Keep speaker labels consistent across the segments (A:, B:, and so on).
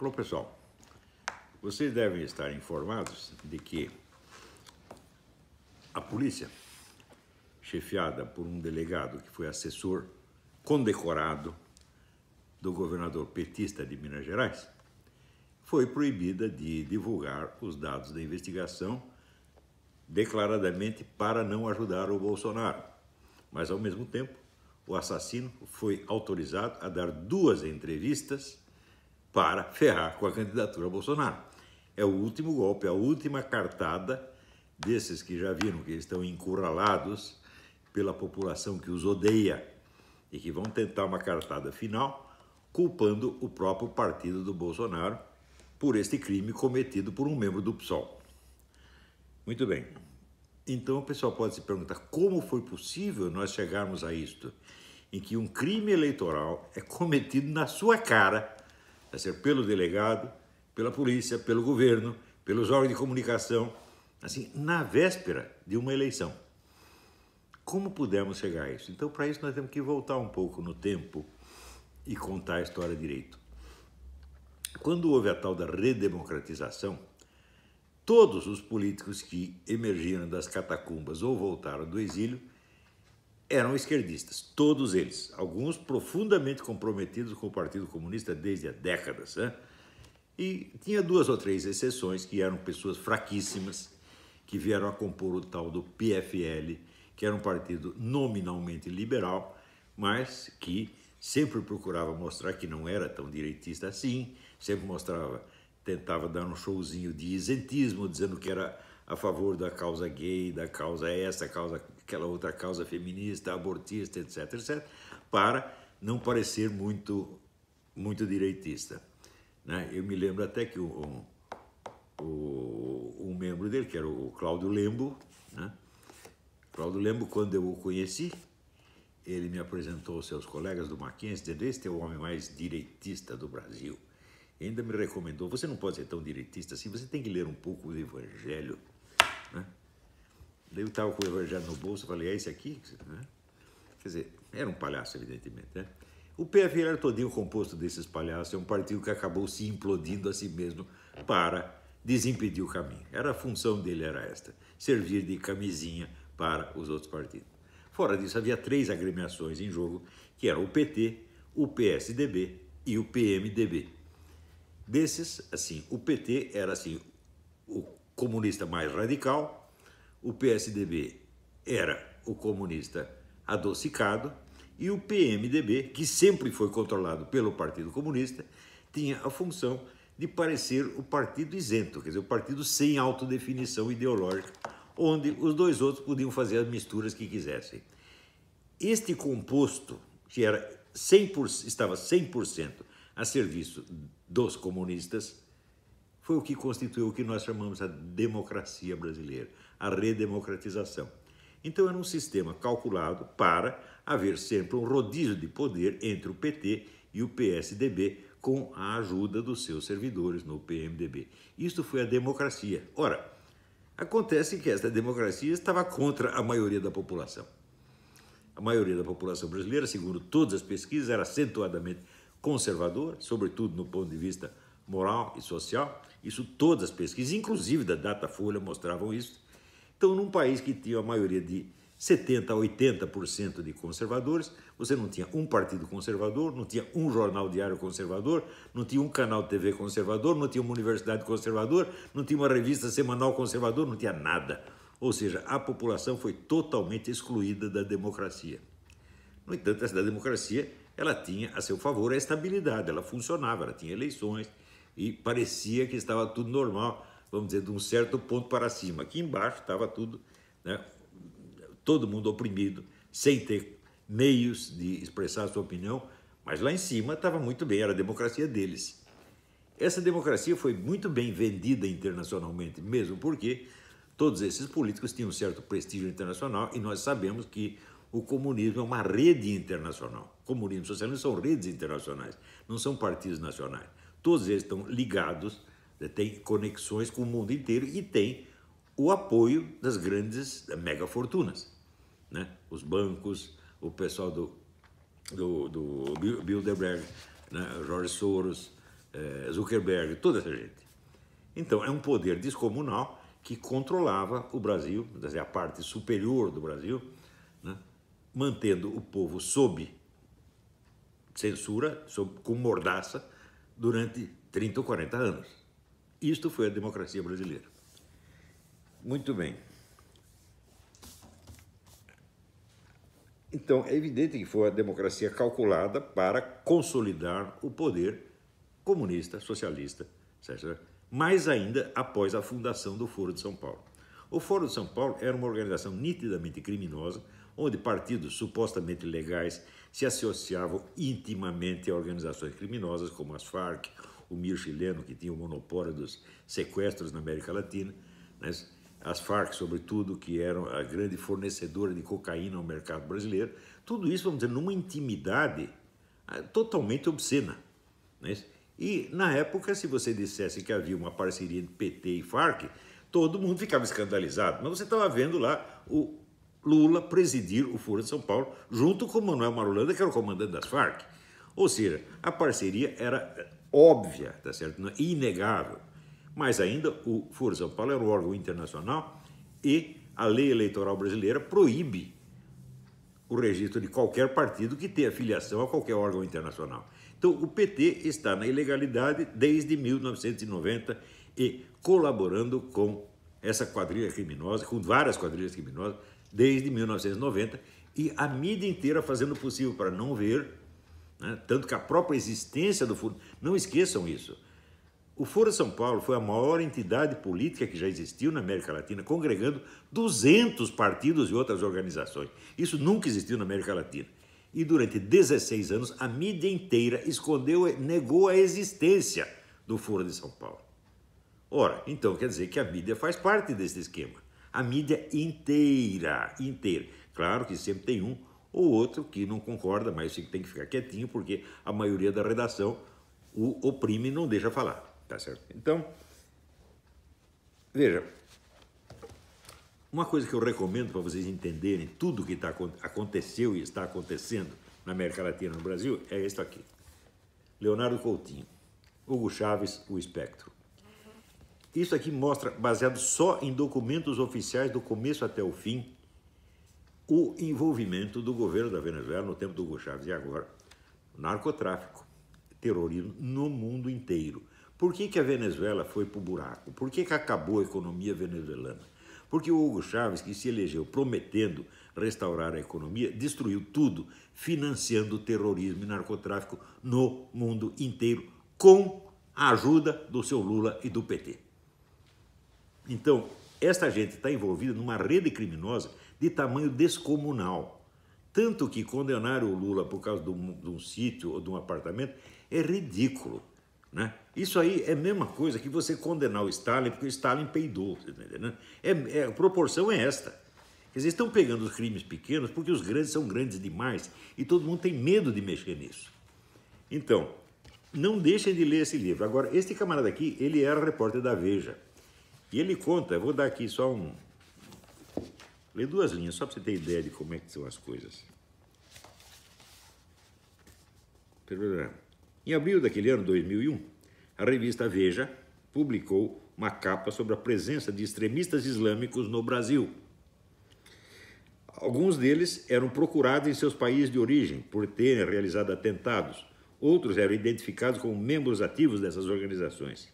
A: Alô, pessoal. Vocês devem estar informados de que a polícia, chefiada por um delegado que foi assessor condecorado do governador petista de Minas Gerais, foi proibida de divulgar os dados da investigação declaradamente para não ajudar o Bolsonaro. Mas, ao mesmo tempo, o assassino foi autorizado a dar duas entrevistas para ferrar com a candidatura a Bolsonaro. É o último golpe, é a última cartada desses que já viram que estão encurralados pela população que os odeia e que vão tentar uma cartada final culpando o próprio partido do Bolsonaro por este crime cometido por um membro do PSOL. Muito bem. Então o pessoal pode se perguntar como foi possível nós chegarmos a isto, em que um crime eleitoral é cometido na sua cara a ser pelo delegado, pela polícia, pelo governo, pelos órgãos de comunicação, assim, na véspera de uma eleição. Como pudemos chegar a isso? Então, para isso, nós temos que voltar um pouco no tempo e contar a história direito. Quando houve a tal da redemocratização, todos os políticos que emergiram das catacumbas ou voltaram do exílio eram esquerdistas, todos eles, alguns profundamente comprometidos com o Partido Comunista desde há décadas. Né? E tinha duas ou três exceções, que eram pessoas fraquíssimas, que vieram a compor o tal do PFL, que era um partido nominalmente liberal, mas que sempre procurava mostrar que não era tão direitista assim, sempre mostrava, tentava dar um showzinho de isentismo, dizendo que era a favor da causa gay, da causa essa, causa aquela outra causa feminista, abortista, etc, etc, para não parecer muito, muito direitista. Né? Eu me lembro até que um, um, um membro dele, que era o Cláudio Lembo, né? Cláudio Lembo, quando eu o conheci, ele me apresentou aos seus colegas do Mackenzie, dizendo, este é o homem mais direitista do Brasil. E ainda me recomendou, você não pode ser tão direitista assim, você tem que ler um pouco do Evangelho. Né? Daí eu estava com o Evangelho no bolso, falei, é esse aqui? Né? Quer dizer, era um palhaço, evidentemente. Né? O PFL era todinho composto desses palhaços, é um partido que acabou se implodindo a si mesmo para desimpedir o caminho. Era a função dele era esta, servir de camisinha para os outros partidos. Fora disso, havia três agremiações em jogo, que eram o PT, o PSDB e o PMDB. Desses, assim, o PT era assim o comunista mais radical, o PSDB era o comunista adocicado e o PMDB, que sempre foi controlado pelo Partido Comunista, tinha a função de parecer o partido isento, quer dizer, o partido sem autodefinição ideológica, onde os dois outros podiam fazer as misturas que quisessem. Este composto, que era 100%, estava 100% a serviço dos comunistas, foi o que constituiu o que nós chamamos a democracia brasileira, a redemocratização. Então era um sistema calculado para haver sempre um rodízio de poder entre o PT e o PSDB com a ajuda dos seus servidores no PMDB. Isto foi a democracia. Ora, acontece que esta democracia estava contra a maioria da população. A maioria da população brasileira, segundo todas as pesquisas, era acentuadamente conservadora, sobretudo no ponto de vista moral e social. Isso todas as pesquisas, inclusive da Datafolha, mostravam isso. Então, num país que tinha a maioria de 70% a 80% de conservadores, você não tinha um partido conservador, não tinha um jornal diário conservador, não tinha um canal de TV conservador, não tinha uma universidade conservadora, não tinha uma revista semanal conservadora, não tinha nada. Ou seja, a população foi totalmente excluída da democracia. No entanto, essa democracia ela tinha a seu favor a estabilidade, ela funcionava, ela tinha eleições, e parecia que estava tudo normal, vamos dizer, de um certo ponto para cima. Aqui embaixo estava tudo, né, todo mundo oprimido, sem ter meios de expressar sua opinião, mas lá em cima estava muito bem, era a democracia deles. Essa democracia foi muito bem vendida internacionalmente, mesmo porque todos esses políticos tinham um certo prestígio internacional e nós sabemos que o comunismo é uma rede internacional. Comunismo e socialismo são redes internacionais, não são partidos nacionais. Todos eles estão ligados, né, têm conexões com o mundo inteiro e têm o apoio das grandes megafortunas. Né? Os bancos, o pessoal do, do, do Bilderberg, né? Jorge Soros, eh, Zuckerberg, toda essa gente. Então, é um poder descomunal que controlava o Brasil, a parte superior do Brasil, né? mantendo o povo sob censura, sob, com mordaça, durante 30 ou 40 anos. Isto foi a democracia brasileira. Muito bem. Então, é evidente que foi a democracia calculada para consolidar o poder comunista, socialista, etc. Mais ainda após a fundação do Foro de São Paulo. O Foro de São Paulo era uma organização nitidamente criminosa, onde partidos supostamente legais se associavam intimamente a organizações criminosas como as Farc, o MIR chileno, que tinha o monopólio dos sequestros na América Latina, né? as Farc, sobretudo, que eram a grande fornecedora de cocaína ao mercado brasileiro, tudo isso, vamos dizer, numa intimidade ah, totalmente obscena. Né? E, na época, se você dissesse que havia uma parceria entre PT e Farc, todo mundo ficava escandalizado, mas você estava vendo lá o Lula presidir o Foro de São Paulo, junto com Manuel Marulanda, que era o comandante das Farc. Ou seja, a parceria era eh, óbvia, tá certo? É inegável. Mas ainda o Foro de São Paulo era um órgão internacional e a lei eleitoral brasileira proíbe o registro de qualquer partido que tenha filiação a qualquer órgão internacional. Então, o PT está na ilegalidade desde 1990 e colaborando com essa quadrilha criminosa, com várias quadrilhas criminosas, desde 1990, e a mídia inteira fazendo o possível para não ver, né? tanto que a própria existência do Foro, não esqueçam isso, o Foro São Paulo foi a maior entidade política que já existiu na América Latina, congregando 200 partidos e outras organizações. Isso nunca existiu na América Latina. E durante 16 anos, a mídia inteira escondeu, negou a existência do Foro de São Paulo. Ora, então quer dizer que a mídia faz parte desse esquema. A mídia inteira, inteira. Claro que sempre tem um ou outro que não concorda, mas tem que ficar quietinho porque a maioria da redação o oprime e não deixa falar, tá certo? Então, veja, uma coisa que eu recomendo para vocês entenderem tudo que tá, aconteceu e está acontecendo na América Latina no Brasil é isso aqui. Leonardo Coutinho, Hugo Chaves, o espectro. Isso aqui mostra, baseado só em documentos oficiais do começo até o fim, o envolvimento do governo da Venezuela no tempo do Hugo Chávez e agora. Narcotráfico, terrorismo no mundo inteiro. Por que, que a Venezuela foi para o buraco? Por que, que acabou a economia venezuelana? Porque o Hugo Chávez, que se elegeu prometendo restaurar a economia, destruiu tudo, financiando terrorismo e narcotráfico no mundo inteiro, com a ajuda do seu Lula e do PT. Então, esta gente está envolvida numa rede criminosa de tamanho descomunal. Tanto que condenar o Lula por causa de um, de um sítio ou de um apartamento é ridículo. Né? Isso aí é a mesma coisa que você condenar o Stalin porque o Stalin peidou. Né? É, é, a proporção é esta. Eles estão pegando os crimes pequenos porque os grandes são grandes demais e todo mundo tem medo de mexer nisso. Então, não deixem de ler esse livro. Agora, este camarada aqui, ele era é repórter da Veja. E ele conta, vou dar aqui só um. ler duas linhas, só para você ter ideia de como é que são as coisas. Em abril daquele ano, 2001, a revista Veja publicou uma capa sobre a presença de extremistas islâmicos no Brasil. Alguns deles eram procurados em seus países de origem por terem realizado atentados, outros eram identificados como membros ativos dessas organizações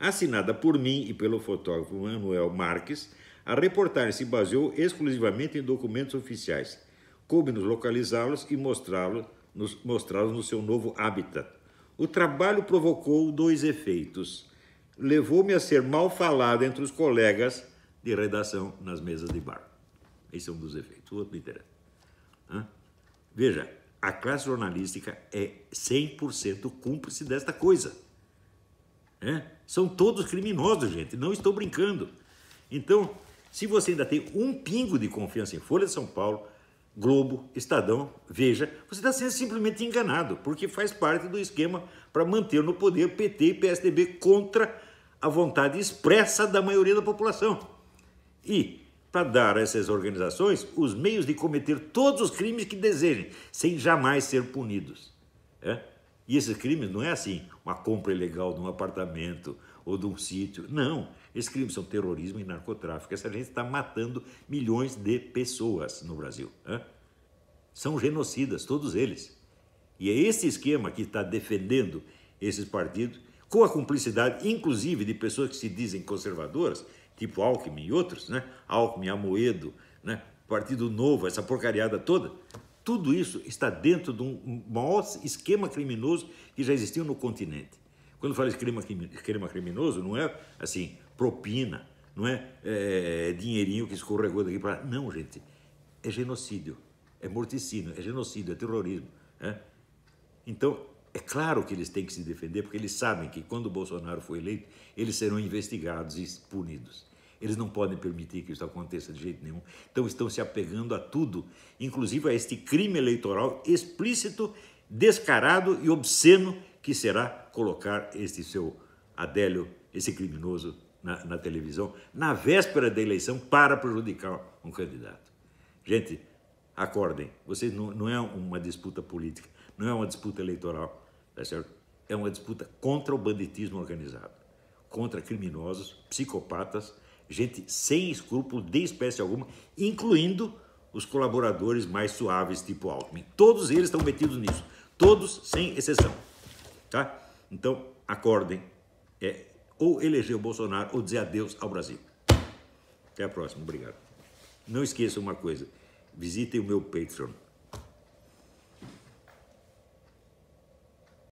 A: assinada por mim e pelo fotógrafo Manuel Marques, a reportagem se baseou exclusivamente em documentos oficiais. Coube-nos localizá-los e mostrá-los mostrá no seu novo hábitat. O trabalho provocou dois efeitos. Levou-me a ser mal falado entre os colegas de redação nas mesas de bar. Esse é um dos efeitos, o outro não interessa. Hã? Veja, a classe jornalística é 100% cúmplice desta coisa. Né? São todos criminosos, gente. Não estou brincando. Então, se você ainda tem um pingo de confiança em Folha de São Paulo, Globo, Estadão, Veja, você está sendo simplesmente enganado, porque faz parte do esquema para manter no poder PT e PSDB contra a vontade expressa da maioria da população. E, para dar a essas organizações os meios de cometer todos os crimes que desejem, sem jamais ser punidos. É? E esses crimes não é assim, uma compra ilegal de um apartamento ou de um sítio. Não. Esses crimes são terrorismo e narcotráfico. Essa gente está matando milhões de pessoas no Brasil. Né? São genocidas, todos eles. E é esse esquema que está defendendo esses partidos, com a cumplicidade, inclusive, de pessoas que se dizem conservadoras, tipo Alckmin e outros, né? Alckmin, Amoedo, né? Partido Novo, essa porcariada toda, tudo isso está dentro de um maior esquema criminoso que já existiu no continente. Quando fala esquema, esquema criminoso, não é assim, propina, não é, é, é dinheirinho que escorregou daqui para lá. Não, gente. É genocídio, é morticínio, é genocídio, é terrorismo. É? Então, é claro que eles têm que se defender, porque eles sabem que quando Bolsonaro for eleito, eles serão investigados e punidos. Eles não podem permitir que isso aconteça de jeito nenhum. Então estão se apegando a tudo, inclusive a este crime eleitoral explícito, descarado e obsceno que será colocar este seu Adélio, esse criminoso, na, na televisão, na véspera da eleição, para prejudicar um candidato. Gente, acordem, vocês não, não é uma disputa política, não é uma disputa eleitoral, tá certo? É uma disputa contra o banditismo organizado, contra criminosos, psicopatas, gente sem escrúpulo de espécie alguma, incluindo os colaboradores mais suaves, tipo Altman. Todos eles estão metidos nisso, todos sem exceção. Tá? Então, acordem. É, ou eleger o Bolsonaro ou dizer adeus ao Brasil. Até a próxima, obrigado. Não esqueça uma coisa: visitem o meu Patreon.